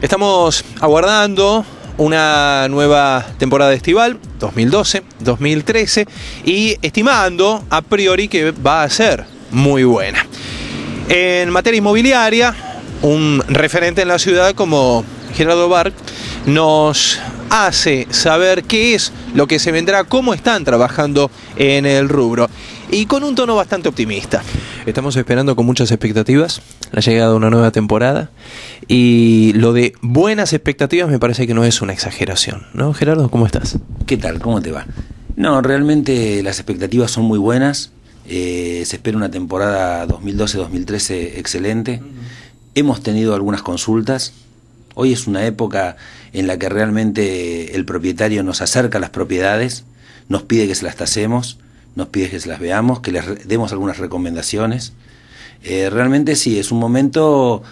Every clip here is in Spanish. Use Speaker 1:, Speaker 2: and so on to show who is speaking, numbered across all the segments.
Speaker 1: Estamos aguardando una nueva temporada estival, 2012-2013, y estimando a priori que va a ser muy buena. En materia inmobiliaria, un referente en la ciudad como Gerardo Bar nos hace saber qué es lo que se vendrá, cómo están trabajando en el rubro y con un tono bastante optimista. Estamos esperando con muchas expectativas la llegada de una nueva temporada y lo de buenas expectativas me parece que no es una exageración, ¿no? Gerardo, ¿cómo estás?
Speaker 2: ¿Qué tal? ¿Cómo te va? No, realmente las expectativas son muy buenas. Eh, se espera una temporada 2012-2013 excelente. Hemos tenido algunas consultas. Hoy es una época en la que realmente el propietario nos acerca a las propiedades, nos pide que se las tasemos nos pide que las veamos, que les demos algunas recomendaciones. Eh, realmente sí, es un momento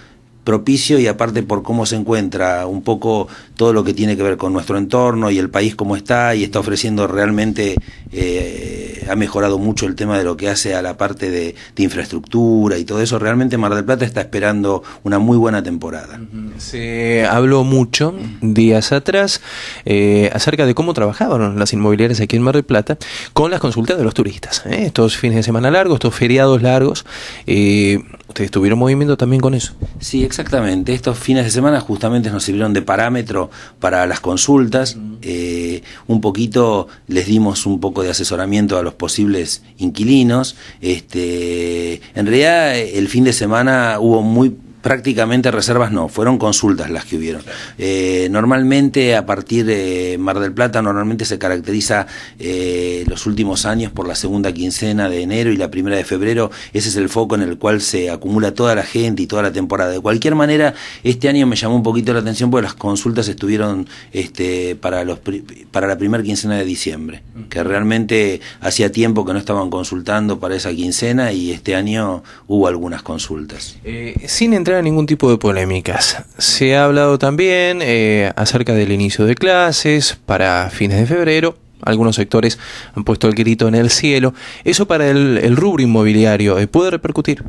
Speaker 2: propicio y aparte por cómo se encuentra un poco todo lo que tiene que ver con nuestro entorno y el país como está y está ofreciendo realmente eh, ha mejorado mucho el tema de lo que hace a la parte de, infraestructura y todo eso realmente Mar del Plata está esperando una muy buena temporada
Speaker 1: se habló mucho días atrás eh, acerca de cómo trabajaban las inmobiliarias aquí en Mar del Plata con las consultas de los turistas ¿eh? estos fines de semana largos estos feriados largos Ustedes tuvieron movimiento también con eso. Sí, exactamente.
Speaker 2: Estos fines de semana justamente nos sirvieron de parámetro para las
Speaker 1: consultas. Eh,
Speaker 2: un poquito les dimos un poco de asesoramiento a los posibles inquilinos. Este, en realidad el fin de semana hubo muy prácticamente reservas no, fueron consultas las que hubieron. Eh, normalmente a partir de Mar del Plata, normalmente se caracteriza eh, los últimos años por la segunda quincena de enero y la primera de febrero, ese es el foco en el cual se acumula toda la gente y toda la temporada. De cualquier manera, este año me llamó un poquito la atención porque las consultas estuvieron este, para, los, para la primera quincena de diciembre, que realmente hacía tiempo que no estaban consultando para esa
Speaker 1: quincena y este año hubo algunas consultas. Eh, sin a ningún tipo de polémicas. Se ha hablado también eh, acerca del inicio de clases para fines de febrero. Algunos sectores han puesto el grito en el cielo. ¿Eso para el, rubro inmobiliario eh, puede repercutir?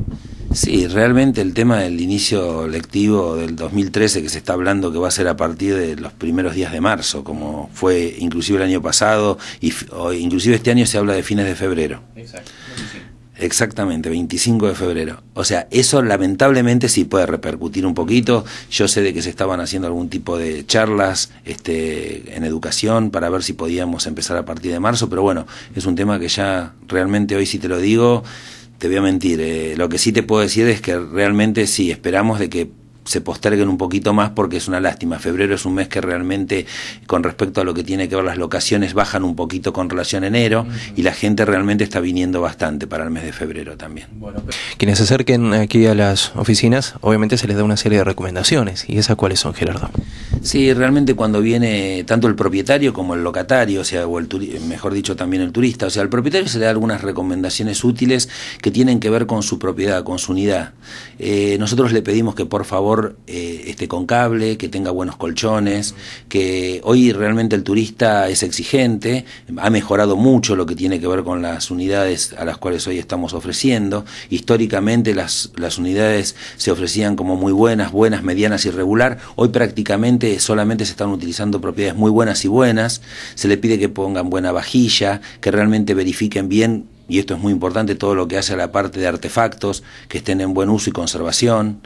Speaker 1: Sí, realmente el tema del inicio lectivo
Speaker 2: del 2013, que se está hablando que va a ser a partir de los primeros días de marzo, como fue inclusive el año pasado, y inclusive este año se habla de fines de febrero. Exacto. Exactamente, 25 de febrero. O sea, eso lamentablemente sí puede repercutir un poquito. Yo sé de que se estaban haciendo algún tipo de charlas este, en educación para ver si podíamos empezar a partir de marzo, pero bueno, es un tema que ya realmente hoy si te lo digo, te voy a mentir. Eh, lo que sí te puedo decir es que realmente sí, esperamos de que se posterguen un poquito más porque es una lástima. Febrero es un mes que realmente, con respecto a lo que tiene que ver las locaciones, bajan un poquito con relación a enero y la gente realmente está viniendo bastante para el mes de febrero también.
Speaker 1: Quienes se acerquen aquí a las oficinas, obviamente se les da una serie de recomendaciones. ¿Y esas cuáles son, Gerardo?
Speaker 2: Sí, realmente cuando viene tanto el propietario como el locatario, o sea, mejor dicho también el turista, o sea, el propietario se le da algunas recomendaciones útiles que tienen que ver con su propiedad, con su unidad. Eh, nosotros le pedimos que por favor eh, esté con cable, que tenga buenos colchones, que hoy realmente el turista es exigente, ha mejorado mucho lo que tiene que ver con las unidades a las cuales hoy estamos ofreciendo. Históricamente las, las unidades se ofrecían como muy buenas, buenas, medianas y regular. Hoy prácticamente solamente se están utilizando propiedades muy buenas y buenas, se le pide que pongan buena vajilla, que realmente verifiquen bien y esto es muy importante, todo lo que hace a la parte de artefactos, que estén en buen uso y conservación.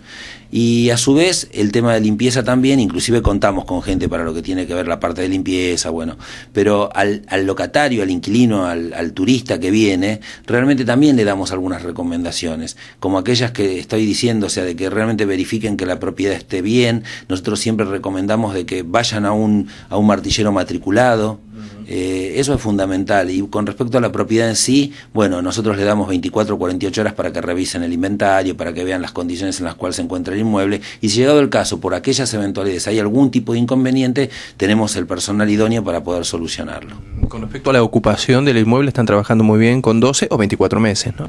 Speaker 2: Y a su vez, el tema de limpieza también, inclusive contamos con gente para lo que tiene que ver la parte de limpieza, bueno, pero al, locatario, al inquilino, al, turista que viene, realmente también le damos algunas recomendaciones, como aquellas que estoy diciendo, o sea, de que realmente verifiquen que la propiedad esté bien, nosotros siempre recomendamos de que vayan a un, a un martillero matriculado, eh, eso es fundamental. Y con respecto a la propiedad en sí, bueno, nosotros le damos 24 o 48 horas para que revisen el inventario, para que vean las condiciones en las cuales se encuentra el inmueble. Y si llegado el caso, por aquellas eventualidades hay algún tipo de inconveniente, tenemos el personal idóneo para poder
Speaker 1: solucionarlo. Con respecto a la ocupación del inmueble, están trabajando muy bien con 12 o 24 meses, ¿no?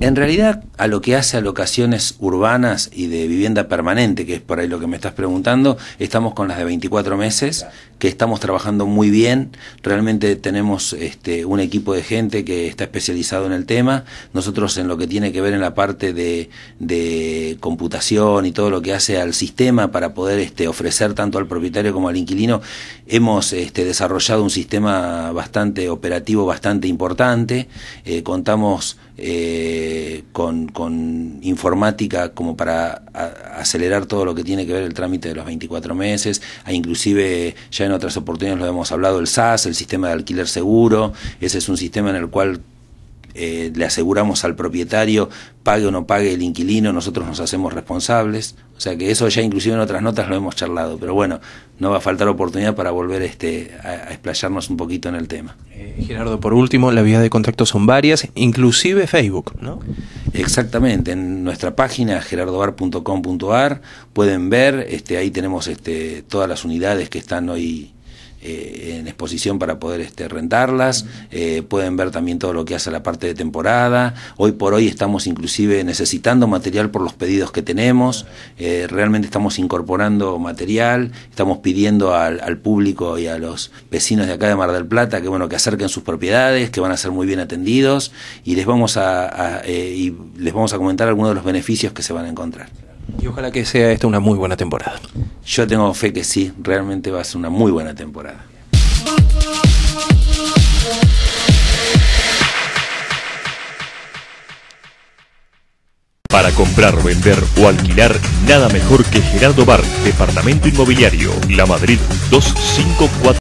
Speaker 2: En realidad, a lo que hace a locaciones urbanas y de vivienda permanente, que es por ahí lo que me estás preguntando, estamos con las de 24 meses, que estamos trabajando muy bien. Realmente tenemos este, un equipo de gente que está especializado en el tema. Nosotros en lo que tiene que ver en la parte de, computación y todo lo que hace al sistema para poder este, ofrecer tanto al propietario como al inquilino, hemos este, desarrollado un sistema bastante operativo, bastante importante. Eh, contamos... Eh, eh, con, con, informática como para acelerar todo lo que tiene que ver el trámite de los 24 meses, a inclusive ya en otras oportunidades lo hemos hablado, el SAS, el sistema de alquiler seguro, ese es un sistema en el cual eh, le aseguramos al propietario, pague o no pague el inquilino, nosotros nos hacemos responsables. O sea que eso ya inclusive en otras notas lo hemos charlado, pero bueno, no va a faltar oportunidad para volver este, a, explayarnos un poquito en el tema.
Speaker 1: Eh, Gerardo, por último, la vía de contacto son varias, inclusive Facebook, ¿no?
Speaker 2: Exactamente, en nuestra página gerardobar.com.ar pueden ver, este, ahí tenemos este, todas las unidades que están hoy eh, en exposición para poder este, rentarlas, eh, pueden ver también todo lo que hace la parte de temporada, hoy por hoy estamos inclusive necesitando material por los pedidos que tenemos, eh, realmente estamos incorporando material, estamos pidiendo al, público y a los vecinos de acá de Mar del Plata que bueno que acerquen sus propiedades, que van a ser muy bien atendidos y les vamos a, y les vamos a comentar algunos de los beneficios que se van a encontrar.
Speaker 1: Y ojalá que sea esta una muy buena
Speaker 2: temporada. Yo tengo fe que sí, realmente va a ser una muy buena temporada. Para comprar, vender o alquilar, nada mejor que Gerardo Bar, Departamento Inmobiliario, La Madrid 254.